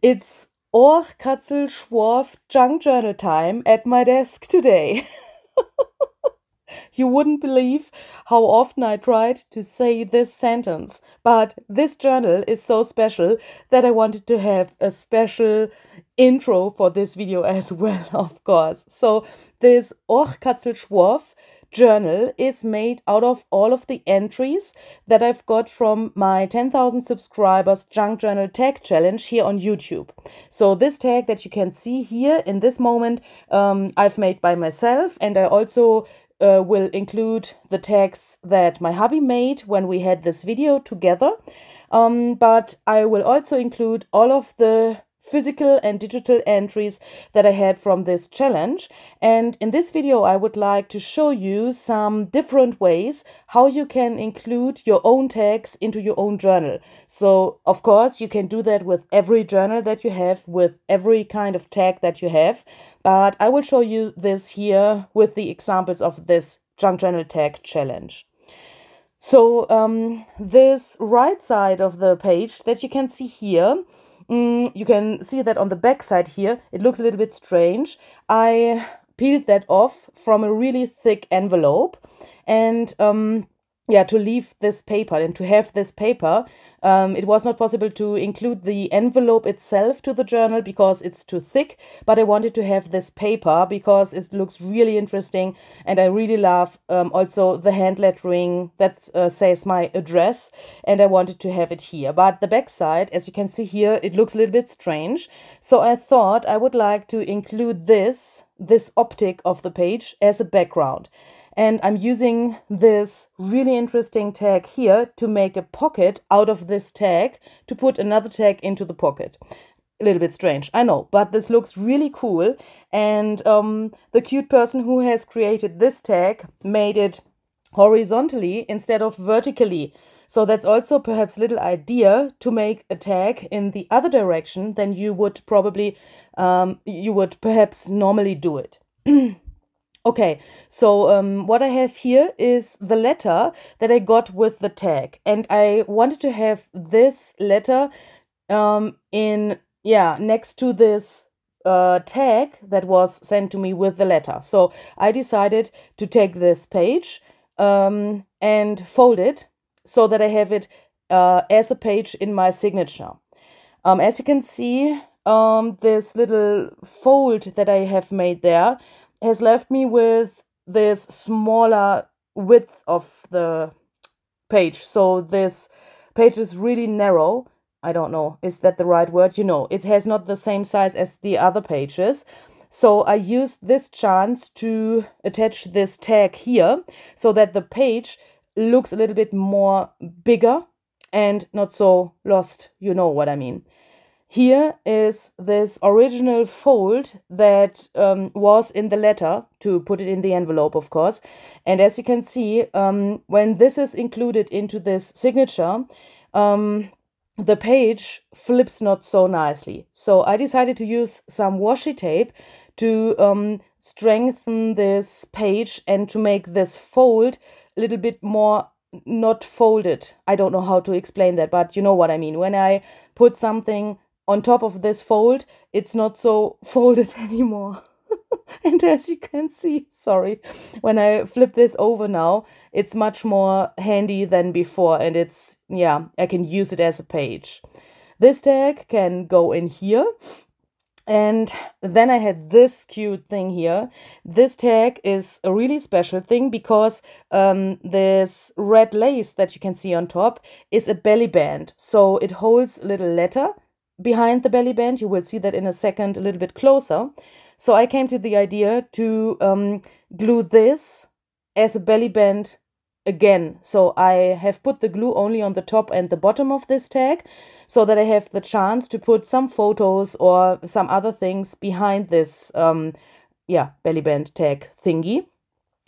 It's Orch Katzel Schwarf junk journal time at my desk today. you wouldn't believe how often I tried to say this sentence, but this journal is so special that I wanted to have a special intro for this video as well, of course. So, this Orch Katzel Schwarf journal is made out of all of the entries that I've got from my 10,000 subscribers junk journal tag challenge here on YouTube. So this tag that you can see here in this moment, um, I've made by myself and I also uh, will include the tags that my hubby made when we had this video together. Um, but I will also include all of the physical and digital entries that I had from this challenge. And in this video, I would like to show you some different ways how you can include your own tags into your own journal. So of course, you can do that with every journal that you have, with every kind of tag that you have. But I will show you this here with the examples of this junk journal tag challenge. So um, this right side of the page that you can see here mm, you can see that on the back side here, it looks a little bit strange. I peeled that off from a really thick envelope and um, yeah to leave this paper and to have this paper um, it was not possible to include the envelope itself to the journal because it's too thick but i wanted to have this paper because it looks really interesting and i really love um, also the hand lettering that uh, says my address and i wanted to have it here but the backside as you can see here it looks a little bit strange so i thought i would like to include this this optic of the page as a background and I'm using this really interesting tag here to make a pocket out of this tag to put another tag into the pocket. A little bit strange, I know, but this looks really cool. And um, the cute person who has created this tag made it horizontally instead of vertically. So that's also perhaps a little idea to make a tag in the other direction than you would probably, um, you would perhaps normally do it. Okay, so um, what I have here is the letter that I got with the tag. And I wanted to have this letter um, in, yeah, next to this uh, tag that was sent to me with the letter. So I decided to take this page um, and fold it so that I have it uh, as a page in my signature. Um, as you can see, um, this little fold that I have made there has left me with this smaller width of the page. So this page is really narrow. I don't know, is that the right word? You know, it has not the same size as the other pages. So I used this chance to attach this tag here so that the page looks a little bit more bigger and not so lost. You know what I mean. Here is this original fold that um, was in the letter to put it in the envelope, of course. And as you can see, um, when this is included into this signature, um, the page flips not so nicely. So I decided to use some washi tape to um, strengthen this page and to make this fold a little bit more not folded. I don't know how to explain that, but you know what I mean. When I put something on top of this fold, it's not so folded anymore. and as you can see, sorry, when I flip this over now, it's much more handy than before. And it's, yeah, I can use it as a page. This tag can go in here. And then I had this cute thing here. This tag is a really special thing because um, this red lace that you can see on top is a belly band. So it holds a little letter behind the belly band. You will see that in a second a little bit closer. So I came to the idea to um, glue this as a belly band again. So I have put the glue only on the top and the bottom of this tag so that I have the chance to put some photos or some other things behind this um, yeah, belly band tag thingy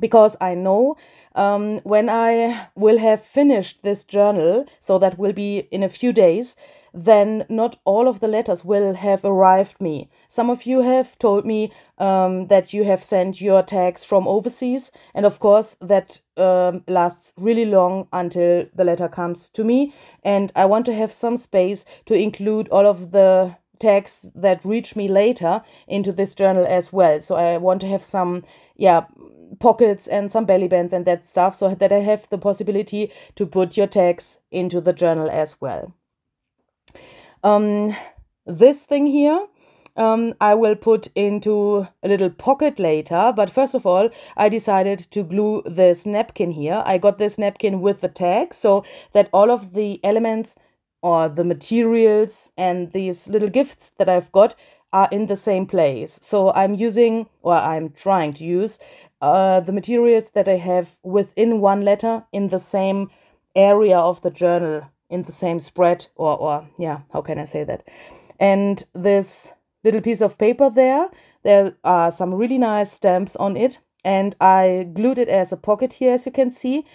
because I know um, when I will have finished this journal, so that will be in a few days, then not all of the letters will have arrived me. Some of you have told me um, that you have sent your tags from overseas, and of course, that um, lasts really long until the letter comes to me. And I want to have some space to include all of the tags that reach me later into this journal as well. So I want to have some, yeah, pockets and some belly bands and that stuff so that I have the possibility to put your tags into the journal as well. Um, this thing here, um, I will put into a little pocket later. But first of all, I decided to glue this napkin here. I got this napkin with the tag so that all of the elements or the materials and these little gifts that I've got are in the same place. So I'm using or I'm trying to use uh, the materials that I have within one letter in the same area of the journal in the same spread or or yeah how can i say that and this little piece of paper there there are some really nice stamps on it and i glued it as a pocket here as you can see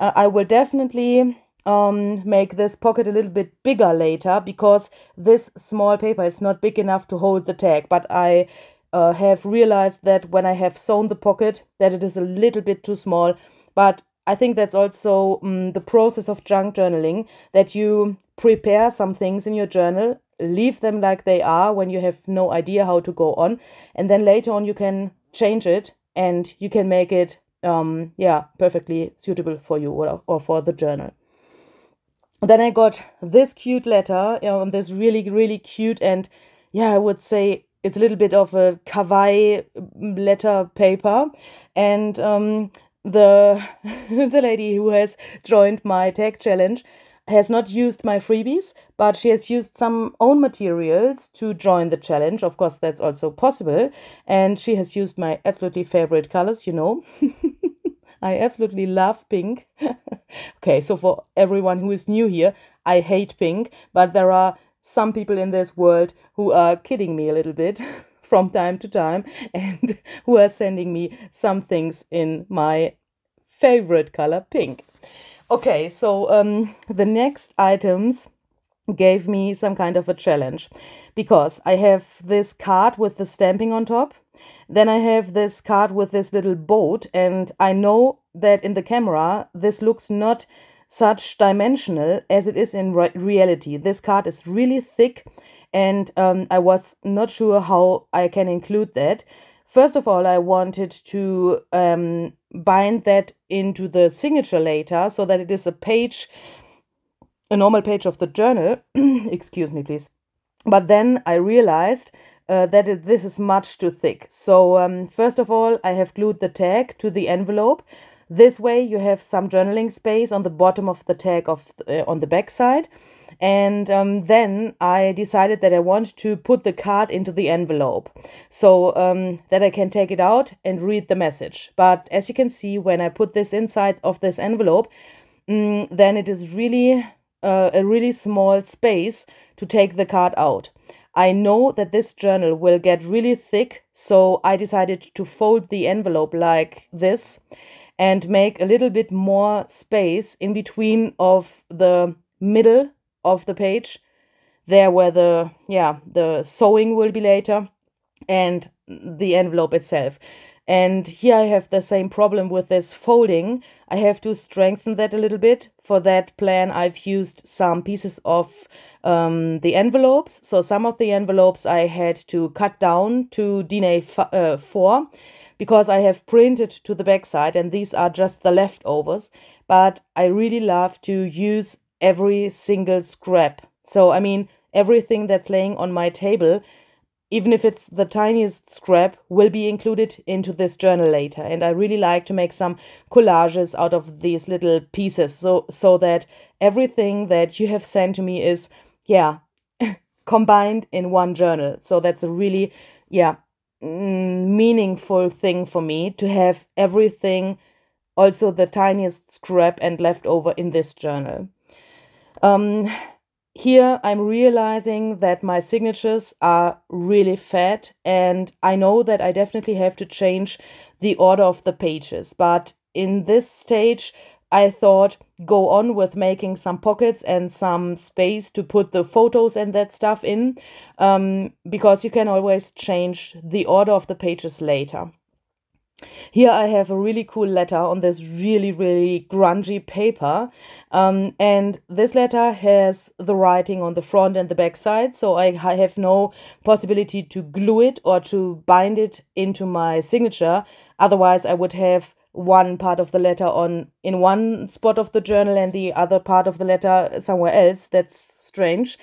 uh, i will definitely um, make this pocket a little bit bigger later because this small paper is not big enough to hold the tag but i uh, have realized that when I have sewn the pocket that it is a little bit too small but I think that's also um, the process of junk journaling that you prepare some things in your journal, leave them like they are when you have no idea how to go on, and then later on you can change it and you can make it um yeah perfectly suitable for you or, or for the journal then i got this cute letter you know, this really really cute and yeah i would say it's a little bit of a kawaii mm, letter paper and um, the the lady who has joined my tag challenge has not used my freebies, but she has used some own materials to join the challenge. Of course, that's also possible. And she has used my absolutely favorite colors, you know. I absolutely love pink. okay, so for everyone who is new here, I hate pink, but there are some people in this world who are kidding me a little bit from time to time and who are sending me some things in my favorite color pink. Okay, so um, the next items gave me some kind of a challenge because I have this card with the stamping on top. Then I have this card with this little boat and I know that in the camera this looks not such dimensional as it is in re reality. This card is really thick and um, I was not sure how I can include that. First of all, I wanted to um, bind that into the signature later so that it is a page, a normal page of the journal. Excuse me, please. But then I realized uh, that this is much too thick. So, um, first of all, I have glued the tag to the envelope this way you have some journaling space on the bottom of the tag of uh, on the backside. And um, then I decided that I want to put the card into the envelope so um, that I can take it out and read the message. But as you can see, when I put this inside of this envelope, mm, then it is really uh, a really small space to take the card out. I know that this journal will get really thick, so I decided to fold the envelope like this and make a little bit more space in between of the middle of the page there where the yeah the sewing will be later and the envelope itself and here I have the same problem with this folding I have to strengthen that a little bit for that plan I've used some pieces of um, the envelopes so some of the envelopes I had to cut down to DNA uh, 4 because I have printed to the backside and these are just the leftovers, but I really love to use every single scrap. So, I mean, everything that's laying on my table, even if it's the tiniest scrap, will be included into this journal later. And I really like to make some collages out of these little pieces so, so that everything that you have sent to me is, yeah, combined in one journal. So that's a really, yeah, Mm, meaningful thing for me to have everything, also the tiniest scrap and leftover in this journal. Um, here I'm realizing that my signatures are really fat, and I know that I definitely have to change the order of the pages. But in this stage, I thought go on with making some pockets and some space to put the photos and that stuff in um, because you can always change the order of the pages later. Here I have a really cool letter on this really, really grungy paper. Um, and this letter has the writing on the front and the back side, so I, I have no possibility to glue it or to bind it into my signature. Otherwise, I would have one part of the letter on in one spot of the journal and the other part of the letter somewhere else that's strange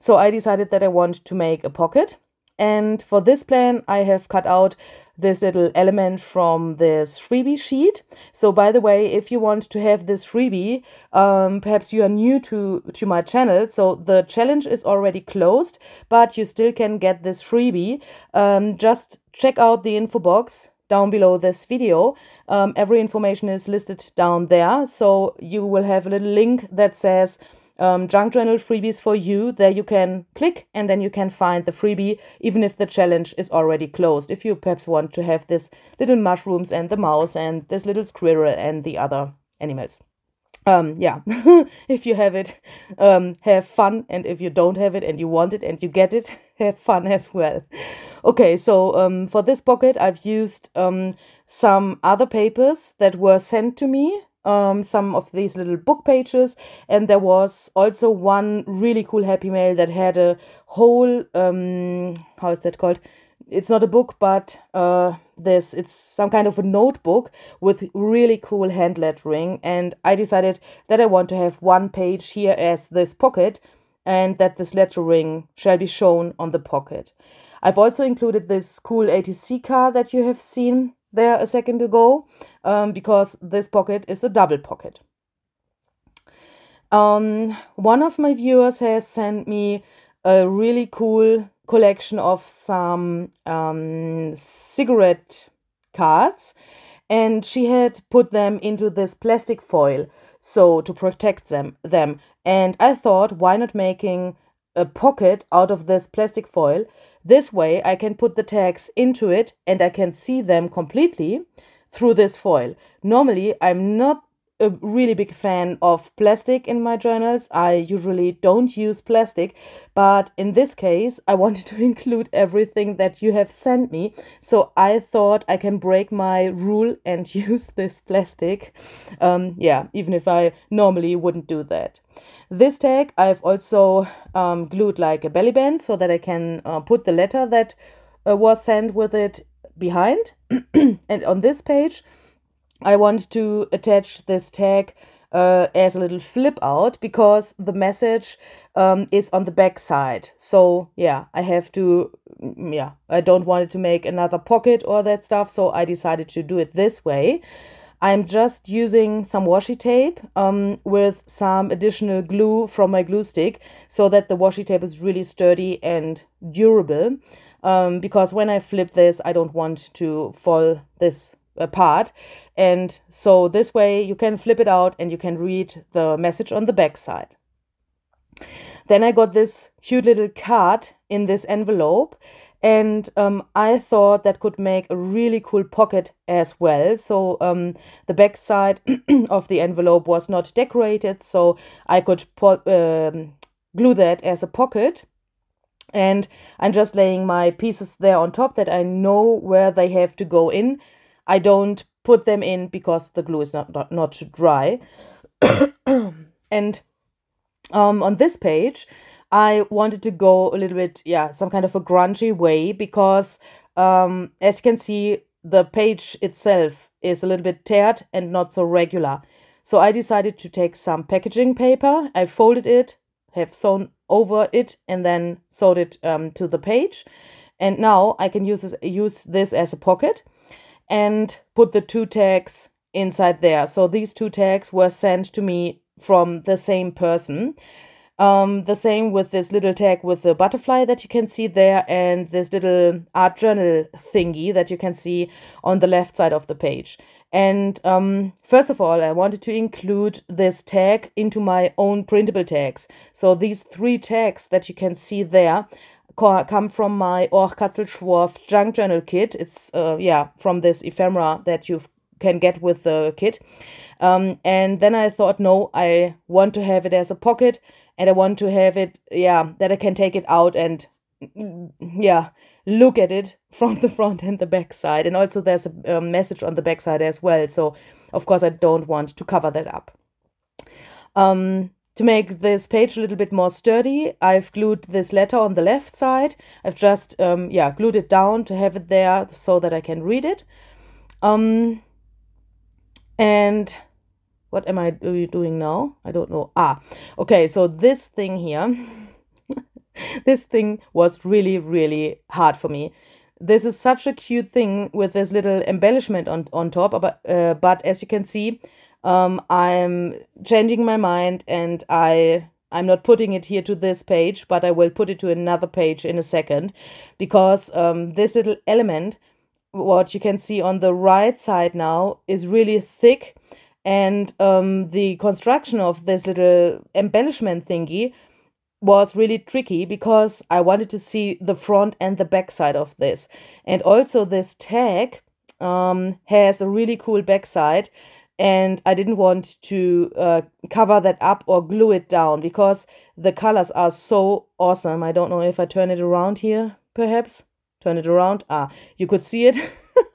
so i decided that i want to make a pocket and for this plan i have cut out this little element from this freebie sheet so by the way if you want to have this freebie um, perhaps you are new to to my channel so the challenge is already closed but you still can get this freebie um, just check out the info box down below this video. Um, every information is listed down there. So you will have a little link that says um, Junk Journal freebies for you. There you can click and then you can find the freebie, even if the challenge is already closed. If you perhaps want to have this little mushrooms and the mouse and this little squirrel and the other animals. Um, yeah, if you have it, um, have fun. And if you don't have it and you want it and you get it, have fun as well. Okay, so um, for this pocket, I've used um, some other papers that were sent to me, um, some of these little book pages, and there was also one really cool Happy Mail that had a whole, um, how is that called? It's not a book, but uh, this, it's some kind of a notebook with really cool hand lettering. And I decided that I want to have one page here as this pocket and that this lettering shall be shown on the pocket. I've also included this cool ATC car that you have seen there a second ago um, because this pocket is a double pocket. Um, one of my viewers has sent me a really cool collection of some um, cigarette cards and she had put them into this plastic foil so to protect them them and i thought why not making a pocket out of this plastic foil. This way I can put the tags into it and I can see them completely through this foil. Normally I'm not a really big fan of plastic in my journals. I usually don't use plastic, but in this case, I wanted to include everything that you have sent me. So I thought I can break my rule and use this plastic. Um, yeah, even if I normally wouldn't do that. This tag I've also um, glued like a belly band so that I can uh, put the letter that uh, was sent with it behind. and on this page, I want to attach this tag uh, as a little flip out because the message um, is on the back side. So yeah, I have to, mm, yeah, I don't it to make another pocket or that stuff. So I decided to do it this way. I'm just using some washi tape um, with some additional glue from my glue stick so that the washi tape is really sturdy and durable. Um, because when I flip this, I don't want to fall this apart. And so this way you can flip it out and you can read the message on the back side. Then I got this cute little card in this envelope and um, I thought that could make a really cool pocket as well. So um, the back side of the envelope was not decorated, so I could um, glue that as a pocket. And I'm just laying my pieces there on top that I know where they have to go in. I don't put them in because the glue is not, not, not dry. and um, on this page, I wanted to go a little bit, yeah, some kind of a grungy way because um, as you can see, the page itself is a little bit teared and not so regular. So I decided to take some packaging paper. I folded it, have sewn over it, and then sewed it um, to the page. And now I can use this, use this as a pocket and put the two tags inside there. So these two tags were sent to me from the same person. Um, the same with this little tag with the butterfly that you can see there and this little art journal thingy that you can see on the left side of the page. And um, first of all, I wanted to include this tag into my own printable tags. So these three tags that you can see there come from my Orchkatzel junk journal kit. It's uh, yeah from this ephemera that you can get with the kit. Um, and then I thought, no, I want to have it as a pocket, and I want to have it yeah that I can take it out and mm, yeah look at it from the front and the back side. And also there's a, a message on the back side as well. So of course I don't want to cover that up. Um, to make this page a little bit more sturdy, I've glued this letter on the left side. I've just um, yeah glued it down to have it there so that I can read it. Um, and what am I doing now? I don't know. Ah, okay, so this thing here, this thing was really, really hard for me. This is such a cute thing with this little embellishment on, on top, but, uh, but as you can see, um, I'm changing my mind and I I'm not putting it here to this page, but I will put it to another page in a second because um, this little element, what you can see on the right side now, is really thick. And um, the construction of this little embellishment thingy was really tricky because I wanted to see the front and the back side of this. And also this tag um, has a really cool backside. side and I didn't want to uh, cover that up or glue it down because the colors are so awesome. I don't know if I turn it around here, perhaps. Turn it around. Ah, you could see it.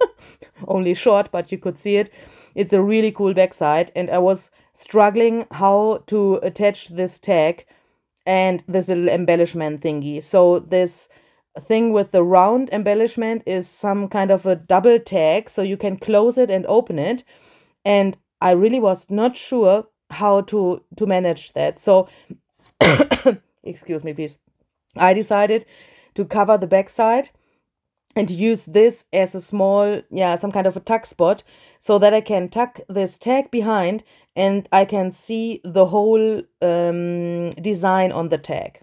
Only short, but you could see it. It's a really cool backside and I was struggling how to attach this tag and this little embellishment thingy. So this thing with the round embellishment is some kind of a double tag so you can close it and open it and I really was not sure how to to manage that. So excuse me please. I decided to cover the backside and use this as a small, yeah, some kind of a tuck spot so that I can tuck this tag behind and I can see the whole um, design on the tag.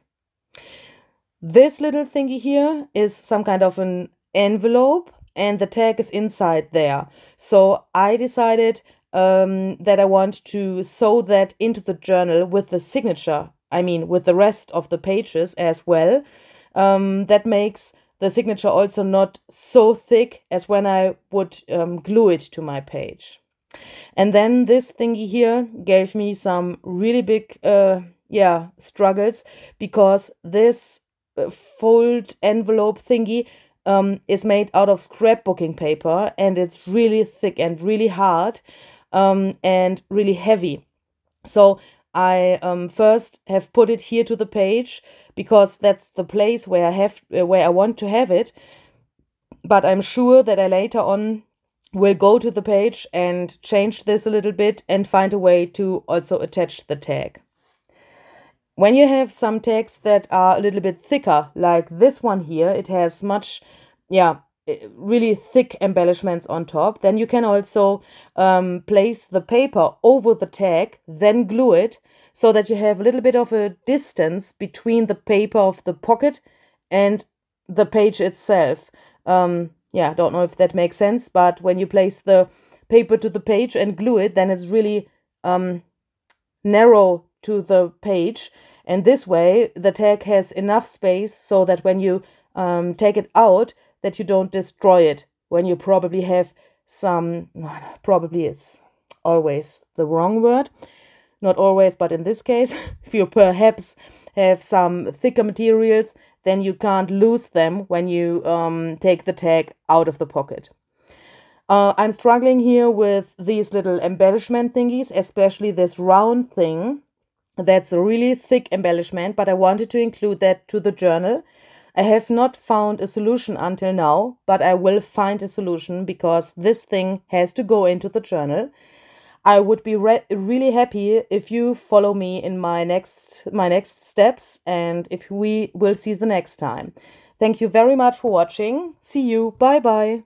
This little thingy here is some kind of an envelope and the tag is inside there. So I decided um, that I want to sew that into the journal with the signature, I mean, with the rest of the pages as well. Um, that makes the signature also not so thick as when I would um, glue it to my page. And then this thingy here gave me some really big, uh, yeah, struggles because this uh, fold envelope thingy um, is made out of scrapbooking paper and it's really thick and really hard um, and really heavy. So I um, first have put it here to the page because that's the place where I have uh, where I want to have it. But I'm sure that I later on will go to the page and change this a little bit and find a way to also attach the tag. When you have some tags that are a little bit thicker, like this one here, it has much, yeah, really thick embellishments on top. Then you can also um, place the paper over the tag, then glue it so that you have a little bit of a distance between the paper of the pocket and the page itself. Um, yeah, I don't know if that makes sense, but when you place the paper to the page and glue it, then it's really um, narrow to the page. And this way, the tag has enough space so that when you um, take it out, that you don't destroy it when you probably have some, probably it's always the wrong word, not always, but in this case, if you perhaps have some thicker materials, then you can't lose them when you um, take the tag out of the pocket. Uh, I'm struggling here with these little embellishment thingies, especially this round thing. That's a really thick embellishment, but I wanted to include that to the journal I have not found a solution until now, but I will find a solution because this thing has to go into the journal. I would be re- really happy if you follow me in my next my next steps and if we will see the next time. Thank you very much for watching. See you. Bye bye.